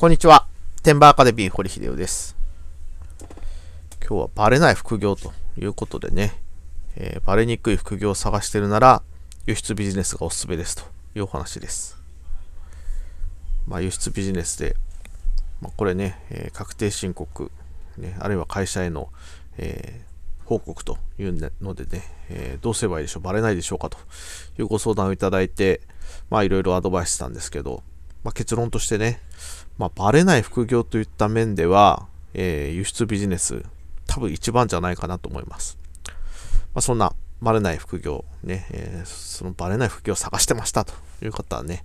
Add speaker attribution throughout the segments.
Speaker 1: こんにちは。テンバーアカデミー堀秀夫です。今日はバレない副業ということでね、えー、バレにくい副業を探してるなら、輸出ビジネスがおすすめですというお話です。まあ、輸出ビジネスで、まあ、これね、えー、確定申告、ね、あるいは会社への、えー、報告というのでね、えどうすればいいでしょう、バレないでしょうかというご相談をいただいて、まあ、いろいろアドバイスしたんですけど、まあ、結論としてね、まあ、バレない副業といった面では、えー、輸出ビジネス、多分一番じゃないかなと思います。まあ、そんなバレない副業、ね、えー、そのバレない副業を探してましたという方はね、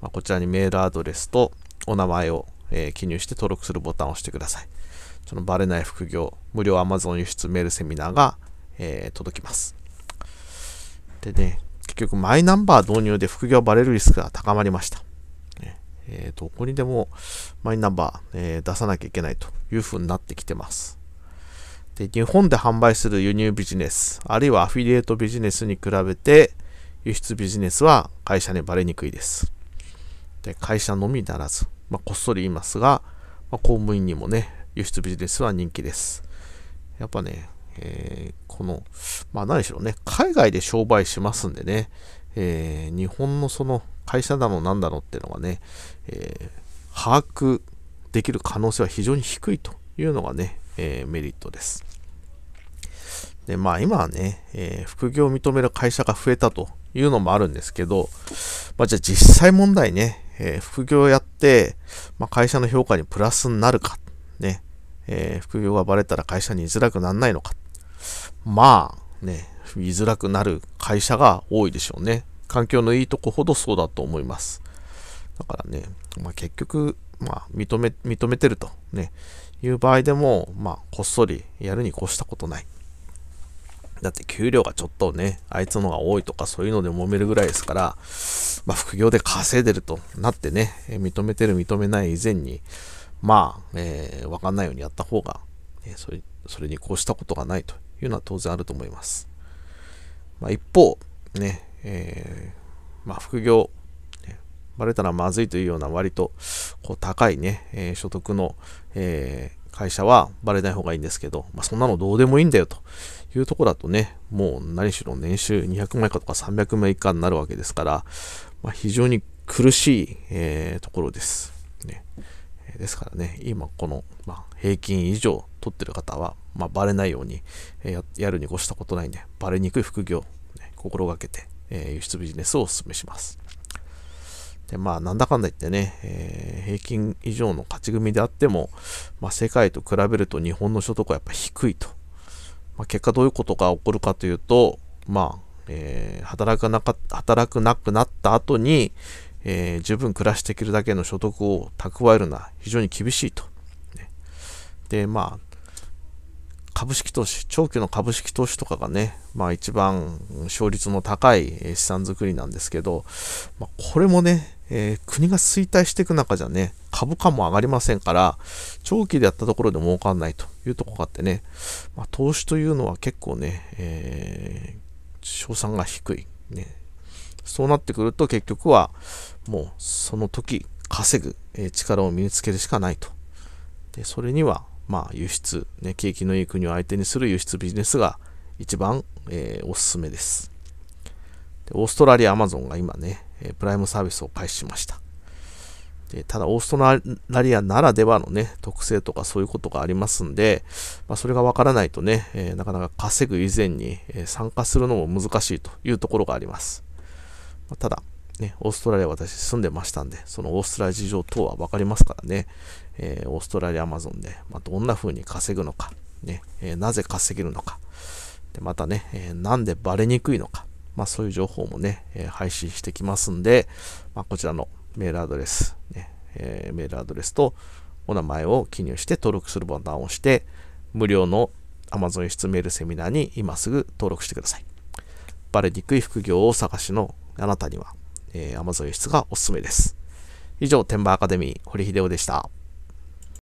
Speaker 1: まあ、こちらにメールアドレスとお名前を、えー、記入して登録するボタンを押してください。そのバレない副業、無料 Amazon 輸出メールセミナーが、えー、届きます。でね、結局マイナンバー導入で副業バレるリスクが高まりました。えー、どこにでもマイナンバー、えー、出さなきゃいけないというふうになってきてます。で、日本で販売する輸入ビジネス、あるいはアフィリエイトビジネスに比べて、輸出ビジネスは会社にバレにくいです。で、会社のみならず、まあ、こっそり言いますが、まあ、公務員にもね、輸出ビジネスは人気です。やっぱね、えー、この、まあ何しろね、海外で商売しますんでね、えー、日本のその会社だのなんだのっていうのがね、えー、把握できる可能性は非常に低いというのがね、えー、メリットです。で、まあ今はね、え副業を認める会社が増えたというのもあるんですけど、まあじゃあ実際問題ね、え副業をやって、まあ、会社の評価にプラスになるか、ね、え副業がバレたら会社に居づらくならないのか、まあね、見づらくなる会社が多いでしょうね。環境のいいとこほどそうだと思います。だからね、まあ、結局、まあ、認め、認めてるとね、いう場合でも、まあ、こっそりやるに越したことない。だって給料がちょっとね、あいつのが多いとかそういうので揉めるぐらいですから、まあ、副業で稼いでるとなってね、認めてる認めない以前に、まあ、えー、わかんないようにやった方が、ね、それそれに越したことがないというのは当然あると思います。まあ、一方、ね、えー、まあ、副業、バレたらまずいというような割とこう高いね、えー、所得の、えー、会社はバレない方がいいんですけど、まあ、そんなのどうでもいいんだよというとこだとね、もう何しろ年収200万以下とか300万以下になるわけですから、まあ、非常に苦しい、えー、ところです、ね。ですからね、今この、まあ、平均以上撮ってる方は、まあ、バレないように、えー、やるに越したことないんで、バレにくい副業、ね、心がけて、えー、輸出ビジネスをお勧めします。で、まあ、なんだかんだ言ってね、えー、平均以上の勝ち組であっても、まあ、世界と比べると日本の所得はやっぱ低いと。まあ、結果どういうことが起こるかというと、まあ、えー、働かなか働くなくなった後に、えー、十分暮らしていけるだけの所得を蓄えるのは非常に厳しいと。で、まあ、株式投資、長期の株式投資とかがね、まあ一番勝率の高い資産作りなんですけど、まあ、これもね、えー、国が衰退していく中じゃね、株価も上がりませんから、長期でやったところで儲かんないというとこがあってね、まあ、投資というのは結構ね、えー、賞賛が低い。ね、そうなってくると結局は、もうその時稼ぐ力を身につけるしかないと。で、それにはまあ、輸出、ね、景気のいい国を相手にする輸出ビジネスが一番、えー、おすすめです。でオーストラリア、アマゾンが今ね、プライムサービスを開始しました。でただ、オーストラリアならではのね、特性とかそういうことがありますんで、まあ、それがわからないとね、えー、なかなか稼ぐ以前に、え参加するのも難しいというところがあります。まあ、ただ、ね、オーストラリア私住んでましたんで、そのオーストラリア事情等は分かりますからね、えー、オーストラリアアマゾンで、まあ、どんな風に稼ぐのか、ね、えー、なぜ稼げるのか、でまたね、えー、なんでバレにくいのか、まあ、そういう情報もね、え配信してきますんで、まあ、こちらのメールアドレス、ねえメールアドレスとお名前を記入して登録するボタンを押して、無料のアマゾン o 輸出メールセミナーに今すぐ登録してください。バレにくい副業を探しのあなたには、えー、Amazon 輸出がおすすめです。以上、天馬アカデミー、堀秀夫でした。